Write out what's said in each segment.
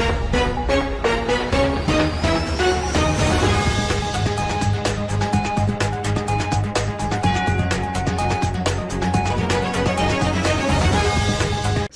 Thank you.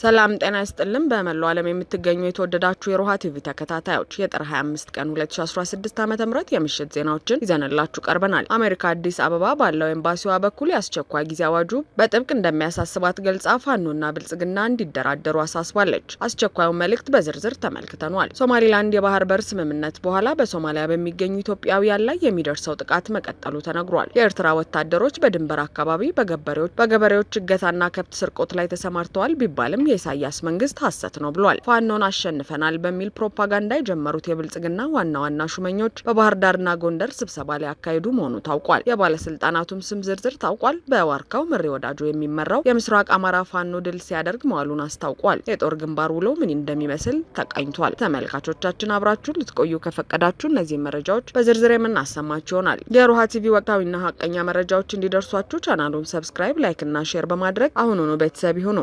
ሰላም ጤና ይስጥልን። በመላው ዓለም የምትገኙ የተወደዳችሁ የሮሃ ቲቪ ተከታታዮች የጥር 25 ቀን 2016 ዓ ም የምሽት ዜናዎችን ይዘንላችሁ ቀርበናል። አሜሪካ አዲስ አበባ ባለው ኤምባሲዋ በኩል የአስቸኳይ ጊዜ አዋጁ በጥብቅ እንደሚያሳስባት ገልጻ ፋኖና ብልጽግና እንዲደራደሩ አሳስባለች። አስቸኳዩን መልእክት በዝርዝር ተመልክተኗል። ሶማሊላንድ የባህር በር ስምምነት በኋላ በሶማሊያ በሚገኙ ኢትዮጵያውያን ላይ የሚደርሰው ጥቃት መቀጠሉ ተነግሯል። የኤርትራ ወታደሮች በድንበር አካባቢ በገበሬዎች በገበሬዎች እገታና ከብት ስርቆት ላይ ተሰማርተዋል ቢባልም የኢሳያስ መንግስት ሀሰት ነው ብሏል። ፋኖን አሸንፈናል በሚል ፕሮፓጋንዳ የጀመሩት የብልጽግና ዋና ዋና ሹመኞች በባህር ዳርና ጎንደር ስብሰባ ላይ ያካሄዱ መሆኑ ታውቋል። የባለስልጣናቱም ስም ዝርዝር ታውቋል። በዋርካው ምሬ ወዳጆ የሚመራው የምስራቅ አማራ ፋኖ ድል ሲያደርግ መዋሉን አስታውቋል። የጦር ግንባር ውሎ ምን እንደሚመስል ተቃኝቷል። ተመልካቾቻችን አብራችሁን ልትቆዩ ከፈቀዳችሁ እነዚህ መረጃዎች በዝርዝር የምናሰማችሁ ይሆናል። የሮሃ ቲቪ ወቅታዊና ሀቀኛ መረጃዎች እንዲደርሷችሁ ቻናሉን ሰብስክራይብ፣ ላይክና ሼር በማድረግ አሁኑኑ ቤተሰብ ይሁኑ።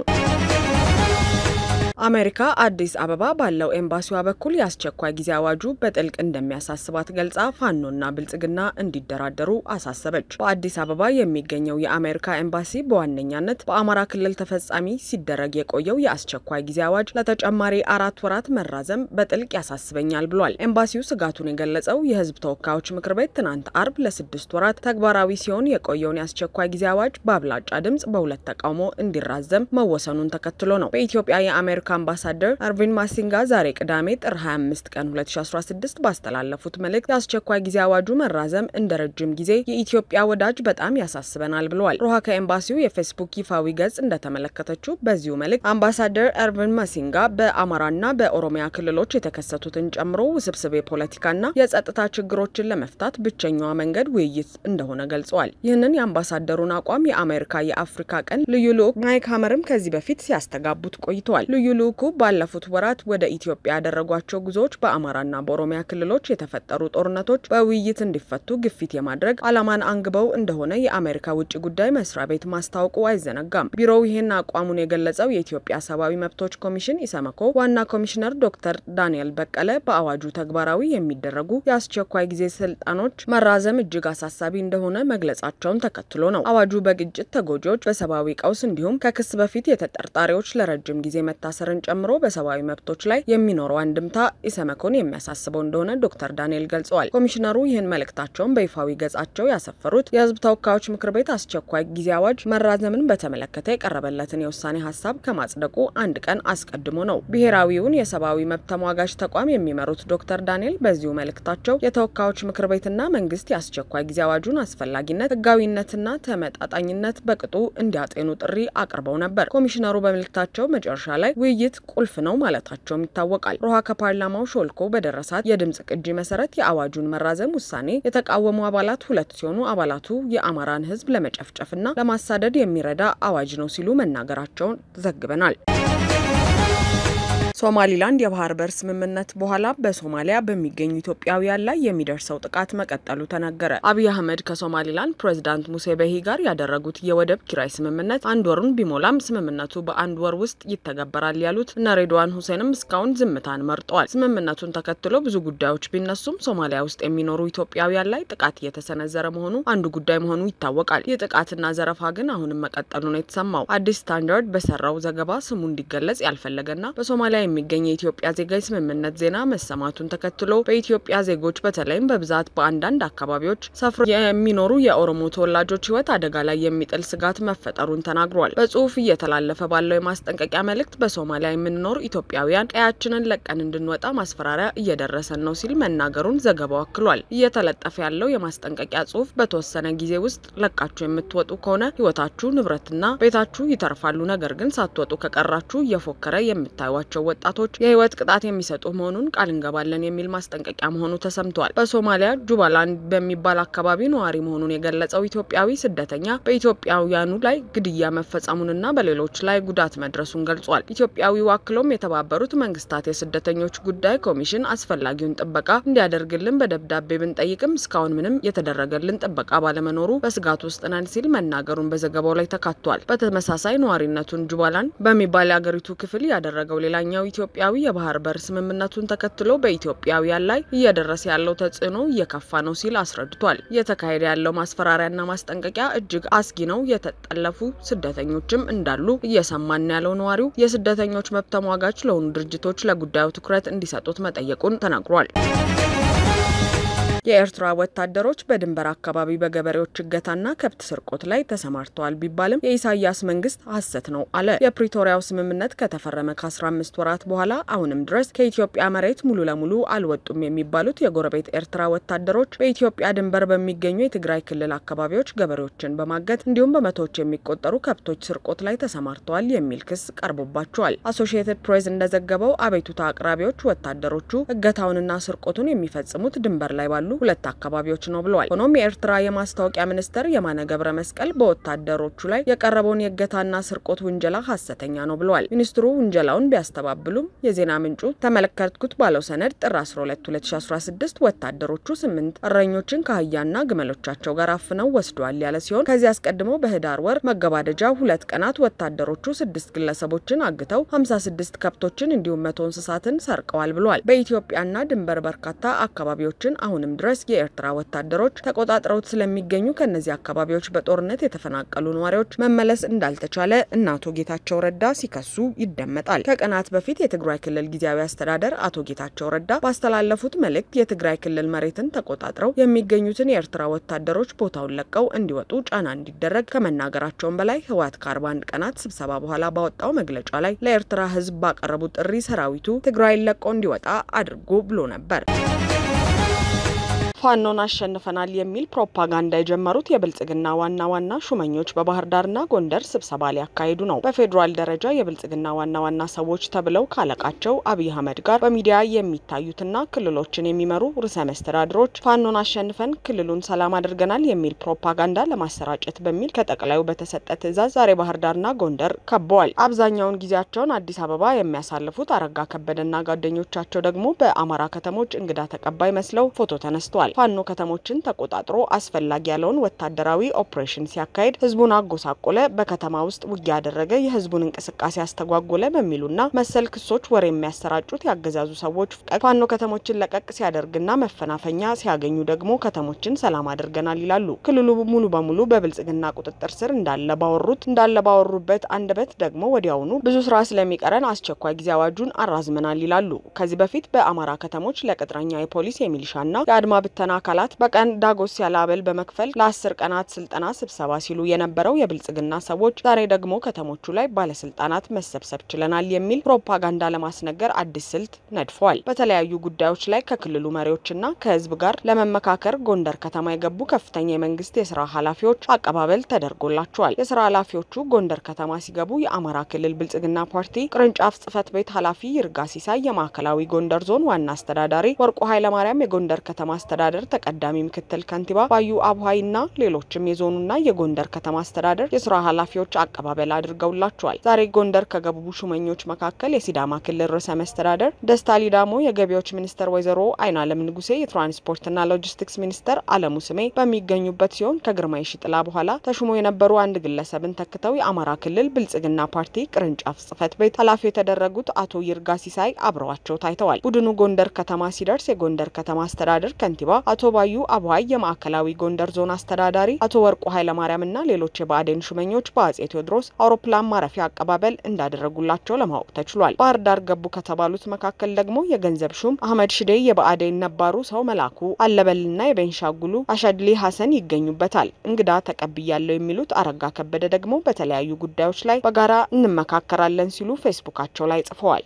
አሜሪካ አዲስ አበባ ባለው ኤምባሲዋ በኩል የአስቸኳይ ጊዜ አዋጁ በጥልቅ እንደሚያሳስባት ገልጻ ፋኖና ብልጽግና እንዲደራደሩ አሳሰበች። በአዲስ አበባ የሚገኘው የአሜሪካ ኤምባሲ በዋነኛነት በአማራ ክልል ተፈጻሚ ሲደረግ የቆየው የአስቸኳይ ጊዜ አዋጅ ለተጨማሪ አራት ወራት መራዘም በጥልቅ ያሳስበኛል ብሏል። ኤምባሲው ስጋቱን የገለጸው የህዝብ ተወካዮች ምክር ቤት ትናንት አርብ ለስድስት ወራት ተግባራዊ ሲሆን የቆየውን የአስቸኳይ ጊዜ አዋጅ በአብላጫ ድምጽ በሁለት ተቃውሞ እንዲራዘም መወሰኑን ተከትሎ ነው። በኢትዮጵያ የአሜሪካ የአሜሪካ አምባሳደር አርቪን ማሲንጋ ዛሬ ቅዳሜ ጥር 25 ቀን 2016 ባስተላለፉት መልእክት የአስቸኳይ ጊዜ አዋጁ መራዘም እንደ ረጅም ጊዜ የኢትዮጵያ ወዳጅ በጣም ያሳስበናል ብለዋል። ሮሃ ከኤምባሲው የፌስቡክ ይፋዊ ገጽ እንደተመለከተችው በዚሁ መልእክት አምባሳደር አርቪን ማሲንጋ በአማራና በኦሮሚያ ክልሎች የተከሰቱትን ጨምሮ ውስብስብ የፖለቲካና የጸጥታ ችግሮችን ለመፍታት ብቸኛዋ መንገድ ውይይት እንደሆነ ገልጸዋል። ይህንን የአምባሳደሩን አቋም የአሜሪካ የአፍሪካ ቀን ልዩ ልዑክ ማይክ ሀመርም ከዚህ በፊት ሲያስተጋቡት ቆይተዋል። ልዩ ልዑኩ ባለፉት ወራት ወደ ኢትዮጵያ ያደረጓቸው ጉዞዎች በአማራና በኦሮሚያ ክልሎች የተፈጠሩ ጦርነቶች በውይይት እንዲፈቱ ግፊት የማድረግ ዓላማን አንግበው እንደሆነ የአሜሪካ ውጭ ጉዳይ መስሪያ ቤት ማስታወቁ አይዘነጋም። ቢሮው ይህን አቋሙን የገለጸው የኢትዮጵያ ሰብአዊ መብቶች ኮሚሽን ኢሰመኮ ዋና ኮሚሽነር ዶክተር ዳንኤል በቀለ በአዋጁ ተግባራዊ የሚደረጉ የአስቸኳይ ጊዜ ስልጣኖች መራዘም እጅግ አሳሳቢ እንደሆነ መግለጻቸውን ተከትሎ ነው። አዋጁ በግጭት ተጎጂዎች፣ በሰብአዊ ቀውስ እንዲሁም ከክስ በፊት የተጠርጣሪዎች ለረጅም ጊዜ መታሰር መደፈርን ጨምሮ በሰብአዊ መብቶች ላይ የሚኖረው አንድምታ ኢሰመኮን የሚያሳስበው እንደሆነ ዶክተር ዳንኤል ገልጸዋል። ኮሚሽነሩ ይህን መልእክታቸውን በይፋዊ ገጻቸው ያሰፈሩት የህዝብ ተወካዮች ምክር ቤት አስቸኳይ ጊዜ አዋጅ መራዘምን በተመለከተ የቀረበለትን የውሳኔ ሀሳብ ከማጽደቁ አንድ ቀን አስቀድሞ ነው። ብሔራዊውን የሰብአዊ መብት ተሟጋች ተቋም የሚመሩት ዶክተር ዳንኤል በዚሁ መልእክታቸው የተወካዮች ምክር ቤትና መንግስት የአስቸኳይ ጊዜ አዋጁን አስፈላጊነት፣ ህጋዊነትና ተመጣጣኝነት በቅጡ እንዲያጤኑ ጥሪ አቅርበው ነበር። ኮሚሽነሩ በመልእክታቸው መጨረሻ ላይ ውይይ ውይይት ቁልፍ ነው ማለታቸውም ይታወቃል። ሮሃ ከፓርላማው ሾልኮ በደረሳት የድምጽ ቅጂ መሰረት የአዋጁን መራዘም ውሳኔ የተቃወሙ አባላት ሁለት ሲሆኑ አባላቱ የአማራን ለመጨፍጨፍ ለመጨፍጨፍና ለማሳደድ የሚረዳ አዋጅ ነው ሲሉ መናገራቸውን ዘግበናል። ሶማሊላንድ የባህር በር ስምምነት በኋላ በሶማሊያ በሚገኙ ኢትዮጵያውያን ላይ የሚደርሰው ጥቃት መቀጠሉ ተነገረ። አብይ አህመድ ከሶማሊላንድ ፕሬዚዳንት ሙሴ በሂ ጋር ያደረጉት የወደብ ኪራይ ስምምነት አንድ ወሩን ቢሞላም ስምምነቱ በአንድ ወር ውስጥ ይተገበራል ያሉት እነ ሬድዋን ሁሴንም እስካሁን ዝምታን መርጠዋል። ስምምነቱን ተከትሎ ብዙ ጉዳዮች ቢነሱም ሶማሊያ ውስጥ የሚኖሩ ኢትዮጵያውያን ላይ ጥቃት እየተሰነዘረ መሆኑ አንዱ ጉዳይ መሆኑ ይታወቃል። ይህ ጥቃትና ዘረፋ ግን አሁንም መቀጠሉ ነው የተሰማው። አዲስ ስታንዳርድ በሰራው ዘገባ ስሙ እንዲገለጽ ያልፈለገና በሶማሊያ የሚገኝ የኢትዮጵያ ዜጋ የስምምነት ዜና መሰማቱን ተከትሎ በኢትዮጵያ ዜጎች በተለይም በብዛት በአንዳንድ አካባቢዎች ሰፍሮ የሚኖሩ የኦሮሞ ተወላጆች ህይወት አደጋ ላይ የሚጥል ስጋት መፈጠሩን ተናግሯል። በጽሁፍ እየተላለፈ ባለው የማስጠንቀቂያ መልእክት በሶማሊያ የምንኖር ኢትዮጵያውያን ቀያችንን ለቀን እንድንወጣ ማስፈራሪያ እየደረሰን ነው ሲል መናገሩን ዘገባው አክሏል። እየተለጠፈ ያለው የማስጠንቀቂያ ጽሁፍ በተወሰነ ጊዜ ውስጥ ለቃችሁ የምትወጡ ከሆነ ህይወታችሁ ንብረትና ቤታችሁ ይተርፋሉ። ነገር ግን ሳትወጡ ከቀራችሁ እየፎከረ የምታዩቸው ወጣቶች የህይወት ቅጣት የሚሰጡ መሆኑን ቃል እንገባለን የሚል ማስጠንቀቂያ መሆኑ ተሰምቷል። በሶማሊያ ጁባላንድ በሚባል አካባቢ ነዋሪ መሆኑን የገለጸው ኢትዮጵያዊ ስደተኛ በኢትዮጵያውያኑ ላይ ግድያ መፈጸሙንና በሌሎች ላይ ጉዳት መድረሱን ገልጿል። ኢትዮጵያዊው አክሎም የተባበሩት መንግስታት የስደተኞች ጉዳይ ኮሚሽን አስፈላጊውን ጥበቃ እንዲያደርግልን በደብዳቤ ብንጠይቅም እስካሁን ምንም የተደረገልን ጥበቃ ባለመኖሩ በስጋት ውስጥ ነን ሲል መናገሩን በዘገባው ላይ ተካቷል። በተመሳሳይ ነዋሪነቱን ጁባላንድ በሚባል የአገሪቱ ክፍል ያደረገው ሌላኛው ኢትዮጵያዊ የባህር በር ስምምነቱን ተከትሎ በኢትዮጵያውያን ላይ እየደረሰ ያለው ተጽዕኖ እየከፋ ነው ሲል አስረድቷል። እየተካሄደ ያለው ማስፈራሪያና ማስጠንቀቂያ እጅግ አስጊ ነው፣ የተጠለፉ ስደተኞችም እንዳሉ እየሰማን ያለው ነዋሪው የስደተኞች መብት ተሟጋች ለሆኑ ድርጅቶች ለጉዳዩ ትኩረት እንዲሰጡት መጠየቁን ተናግሯል። የኤርትራ ወታደሮች በድንበር አካባቢ በገበሬዎች እገታና ከብት ስርቆት ላይ ተሰማርተዋል ቢባልም የኢሳያስ መንግስት ሀሰት ነው አለ። የፕሪቶሪያው ስምምነት ከተፈረመ ከ15 ወራት በኋላ አሁንም ድረስ ከኢትዮጵያ መሬት ሙሉ ለሙሉ አልወጡም የሚባሉት የጎረቤት ኤርትራ ወታደሮች በኢትዮጵያ ድንበር በሚገኙ የትግራይ ክልል አካባቢዎች ገበሬዎችን በማገት እንዲሁም በመቶዎች የሚቆጠሩ ከብቶች ስርቆት ላይ ተሰማርተዋል የሚል ክስ ቀርቦባቸዋል። አሶሺየትድ ፕሬስ እንደዘገበው አቤቱታ አቅራቢዎች ወታደሮቹ እገታውንና ስርቆቱን የሚፈጽሙት ድንበር ላይ ባሉ ካሉ ሁለት አካባቢዎች ነው ብለዋል። ሆኖም የኤርትራ የማስታወቂያ ሚኒስትር የማነ ገብረ መስቀል በወታደሮቹ ላይ የቀረበውን የእገታና ስርቆት ውንጀላ ሀሰተኛ ነው ብለዋል። ሚኒስትሩ ውንጀላውን ቢያስተባብሉም የዜና ምንጩ ተመለከትኩት ባለው ሰነድ ጥር 12 2016 ወታደሮቹ ስምንት እረኞችን ከአህያና ግመሎቻቸው ጋር አፍነው ወስደዋል ያለ ሲሆን ከዚህ አስቀድሞ በህዳር ወር መገባደጃ ሁለት ቀናት ወታደሮቹ ስድስት ግለሰቦችን አግተው 56 ከብቶችን እንዲሁም መቶ እንስሳትን ሰርቀዋል ብለዋል። በኢትዮጵያና ድንበር በርካታ አካባቢዎችን አሁንም ድረስ የኤርትራ ወታደሮች ተቆጣጥረውት ስለሚገኙ ከእነዚህ አካባቢዎች በጦርነት የተፈናቀሉ ነዋሪዎች መመለስ እንዳልተቻለ እና አቶ ጌታቸው ረዳ ሲከሱ ይደመጣል። ከቀናት በፊት የትግራይ ክልል ጊዜያዊ አስተዳደር አቶ ጌታቸው ረዳ ባስተላለፉት መልእክት የትግራይ ክልል መሬትን ተቆጣጥረው የሚገኙትን የኤርትራ ወታደሮች ቦታውን ለቀው እንዲወጡ ጫና እንዲደረግ ከመናገራቸውን በላይ ህወሓት ከአርባ 41 ቀናት ስብሰባ በኋላ ባወጣው መግለጫ ላይ ለኤርትራ ህዝብ ባቀረቡት ጥሪ ሰራዊቱ ትግራይን ለቆ እንዲወጣ አድርጎ ብሎ ነበር። ፋኖን አሸንፈናል የሚል ፕሮፓጋንዳ የጀመሩት የብልጽግና ዋና ዋና ሹመኞች በባህር ዳርና ጎንደር ስብሰባ ሊያካሂዱ ነው። በፌዴራል ደረጃ የብልጽግና ዋና ዋና ሰዎች ተብለው ካለቃቸው አብይ አህመድ ጋር በሚዲያ የሚታዩትና ክልሎችን የሚመሩ ርዕሰ መስተዳድሮች ፋኖን አሸንፈን ክልሉን ሰላም አድርገናል የሚል ፕሮፓጋንዳ ለማሰራጨት በሚል ከጠቅላዩ በተሰጠ ትዕዛዝ ዛሬ ባህር ዳርና ጎንደር ከበዋል። አብዛኛውን ጊዜያቸውን አዲስ አበባ የሚያሳልፉት አረጋ ከበደና ጓደኞቻቸው ደግሞ በአማራ ከተሞች እንግዳ ተቀባይ መስለው ፎቶ ተነስተዋል። ፋኖ ከተሞችን ተቆጣጥሮ አስፈላጊ ያለውን ወታደራዊ ኦፕሬሽን ሲያካሄድ ህዝቡን አጎሳቆለ፣ በከተማ ውስጥ ውጊያ ያደረገ፣ የህዝቡን እንቅስቃሴ አስተጓጎለ በሚሉና መሰል ክሶች ወሬ የሚያሰራጩት ያገዛዙ ሰዎች ፋኖ ከተሞችን ለቀቅ ሲያደርግና መፈናፈኛ ሲያገኙ ደግሞ ከተሞችን ሰላም አድርገናል ይላሉ። ክልሉ ሙሉ በሙሉ በብልጽግና ቁጥጥር ስር እንዳለ ባወሩት እንዳለ ባወሩበት አንደበት ደግሞ ወዲያውኑ ብዙ ስራ ስለሚቀረን አስቸኳይ ጊዜ አዋጁን አራዝመናል ይላሉ። ከዚህ በፊት በአማራ ከተሞች ለቅጥረኛ የፖሊስ የሚሊሻና የአድማ ብተ ለተፈተኑ አካላት በቀን ዳጎስ ያለ አበል በመክፈል ለአስር ቀናት ስልጠና ስብሰባ ሲሉ የነበረው የብልጽግና ሰዎች ዛሬ ደግሞ ከተሞቹ ላይ ባለስልጣናት መሰብሰብ ችለናል የሚል ፕሮፓጋንዳ ለማስነገር አዲስ ስልት ነድፈዋል። በተለያዩ ጉዳዮች ላይ ከክልሉ መሪዎችና ከህዝብ ጋር ለመመካከር ጎንደር ከተማ የገቡ ከፍተኛ የመንግስት የስራ ኃላፊዎች አቀባበል ተደርጎላቸዋል። የስራ ኃላፊዎቹ ጎንደር ከተማ ሲገቡ የአማራ ክልል ብልጽግና ፓርቲ ቅርንጫፍ ጽህፈት ቤት ኃላፊ ይርጋ ሲሳይ፣ የማዕከላዊ ጎንደር ዞን ዋና አስተዳዳሪ ወርቁ ኃይለማርያም፣ የጎንደር ከተማ አስተዳዳሪ አስተዳደር ተቀዳሚ ምክትል ከንቲባ ባዩ አቡሀይ ሌሎችም የዞኑና የጎንደር ከተማ አስተዳደር የስራ ኃላፊዎች አቀባበል አድርገውላቸዋል። ዛሬ ጎንደር ከገቡ ሹመኞች መካከል የሲዳማ ክልል ርዕሰ መስተዳደር ደስታ ሊዳሞ፣ የገቢዎች ሚኒስተር ወይዘሮ አይናለም ንጉሴ፣ የትራንስፖርትና ሎጂስቲክስ ሚኒስተር አለሙ ስሜ በሚገኙበት ሲሆን ከግርማ የሺጥላ በኋላ ተሹሞ የነበሩ አንድ ግለሰብን ተክተው የአማራ ክልል ብልጽግና ፓርቲ ቅርንጫፍ ጽህፈት ቤት ኃላፊ የተደረጉት አቶ ይርጋ ሲሳይ አብረዋቸው ታይተዋል። ቡድኑ ጎንደር ከተማ ሲደርስ የጎንደር ከተማ አስተዳደር ከንቲባ አቶ ባዩ አባይ የማዕከላዊ ጎንደር ዞን አስተዳዳሪ፣ አቶ ወርቁ ኃይለማርያም እና ሌሎች የብአዴን ሹመኞች በአጼ ቴዎድሮስ አውሮፕላን ማረፊያ አቀባበል እንዳደረጉላቸው ለማወቅ ተችሏል። ባህር ዳር ገቡ ከተባሉት መካከል ደግሞ የገንዘብ ሹም አህመድ ሽዴ፣ የብአዴን ነባሩ ሰው መላኩ አለበልና የቤንሻጉሉ አሸድሊ ሀሰን ይገኙበታል። እንግዳ ተቀብያለው የሚሉት አረጋ ከበደ ደግሞ በተለያዩ ጉዳዮች ላይ በጋራ እንመካከራለን ሲሉ ፌስቡካቸው ላይ ጽፈዋል።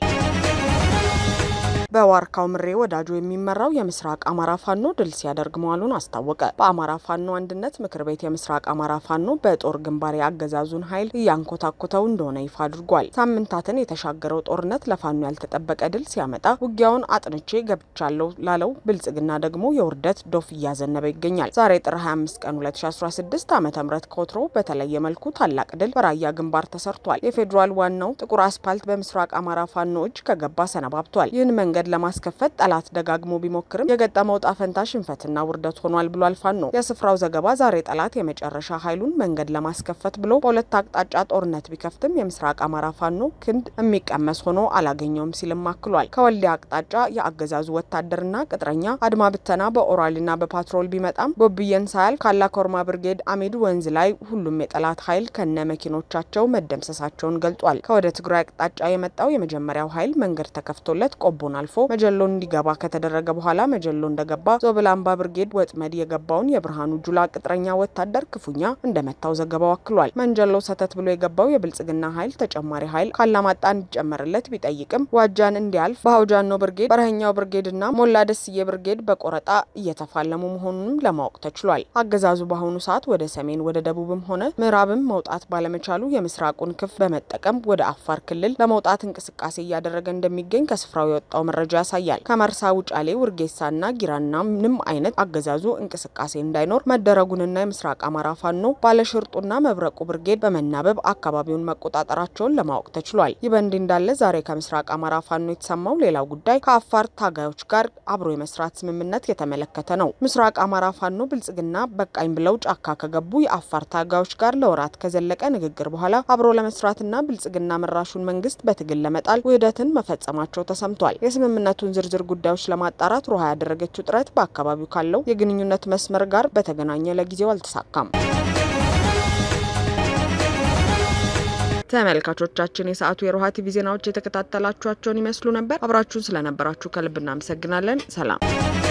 በዋርካው ምሬ ወዳጆ የሚመራው የምስራቅ አማራ ፋኖ ድል ሲያደርግ መዋሉን አስታወቀ። በአማራ ፋኖ አንድነት ምክር ቤት የምስራቅ አማራ ፋኖ በጦር ግንባር የአገዛዙን ኃይል እያንኮታኮተው እንደሆነ ይፋ አድርጓል። ሳምንታትን የተሻገረው ጦርነት ለፋኖ ያልተጠበቀ ድል ሲያመጣ ውጊያውን አጥንቼ ገብቻለሁ ላለው ብልጽግና ደግሞ የውርደት ዶፍ እያዘነበ ይገኛል። ዛሬ ጥር 25 ቀን 2016 ዓ ም ከወትሮ በተለየ መልኩ ታላቅ ድል በራያ ግንባር ተሰርቷል። የፌዴራል ዋናው ጥቁር አስፓልት በምስራቅ አማራ ፋኖ እጅ ከገባ ሰነባብቷል። ይህን መንገድ መንገድ ለማስከፈት ጠላት ደጋግሞ ቢሞክርም የገጠመው ጣፈንታ ሽንፈትና ውርደት ሆኗል ብሏል ፋኖ። የስፍራው ዘገባ ዛሬ ጠላት የመጨረሻ ኃይሉን መንገድ ለማስከፈት ብሎ በሁለት አቅጣጫ ጦርነት ቢከፍትም የምስራቅ አማራ ፋኖ ክንድ የሚቀመስ ሆኖ አላገኘውም ሲልም አክሏል። ከወልዲያ አቅጣጫ የአገዛዙ ወታደርና ቅጥረኛ አድማ ብተና በኦራልና በፓትሮል ቢመጣም ጎብየን ሳያል ካላ ኮርማ ብርጌድ አሜድ ወንዝ ላይ ሁሉም የጠላት ኃይል ከነ መኪኖቻቸው መደምሰሳቸውን ገልጧል። ከወደ ትግራይ አቅጣጫ የመጣው የመጀመሪያው ኃይል መንገድ ተከፍቶለት ቆቦን አልፎ አልፎ መጀሎ እንዲገባ ከተደረገ በኋላ መጀሎ እንደገባ ዞብላምባ ብርጌድ ወጥመድ የገባውን የብርሃኑ ጁላ ቅጥረኛ ወታደር ክፉኛ እንደመታው ዘገባው አክሏል። መንጀሎ ሰተት ብሎ የገባው የብልጽግና ኃይል ተጨማሪ ኃይል ካላማጣ እንዲጨመርለት ቢጠይቅም ዋጃን እንዲያልፍ በአውጃኖ ብርጌድ፣ በረሀኛው ብርጌድና ሞላ ደስዬ ብርጌድ በቆረጣ እየተፋለሙ መሆኑንም ለማወቅ ተችሏል። አገዛዙ በአሁኑ ሰዓት ወደ ሰሜን ወደ ደቡብም ሆነ ምዕራብም መውጣት ባለመቻሉ የምስራቁን ክፍ በመጠቀም ወደ አፋር ክልል ለመውጣት እንቅስቃሴ እያደረገ እንደሚገኝ ከስፍራው የወጣው መረጃ መረጃ ያሳያል። ከመርሳ ውጫሌ፣ ውርጌሳና ጊራና ምንም አይነት አገዛዙ እንቅስቃሴ እንዳይኖር መደረጉንና የምስራቅ አማራ ፋኖ ባለሽርጡና መብረቁ ብርጌድ በመናበብ አካባቢውን መቆጣጠራቸውን ለማወቅ ተችሏል። ይህ በእንዲህ እንዳለ ዛሬ ከምስራቅ አማራ ፋኖ የተሰማው ሌላው ጉዳይ ከአፋር ታጋዮች ጋር አብሮ የመስራት ስምምነት የተመለከተ ነው። ምስራቅ አማራ ፋኖ ብልጽግና በቃኝ ብለው ጫካ ከገቡ የአፋር ታጋዮች ጋር ለወራት ከዘለቀ ንግግር በኋላ አብሮ ለመስራትና ብልጽግና መራሹን መንግስት በትግል ለመጣል ውህደትን መፈጸማቸው ተሰምቷል። የስምምነቱን ዝርዝር ጉዳዮች ለማጣራት ሮሃ ያደረገችው ጥረት በአካባቢው ካለው የግንኙነት መስመር ጋር በተገናኘ ለጊዜው አልተሳካም። ተመልካቾቻችን የሰዓቱ የሮሃ ቲቪ ዜናዎች የተከታተላችኋቸውን ይመስሉ ነበር። አብራችሁን ስለነበራችሁ ከልብ እናመሰግናለን። ሰላም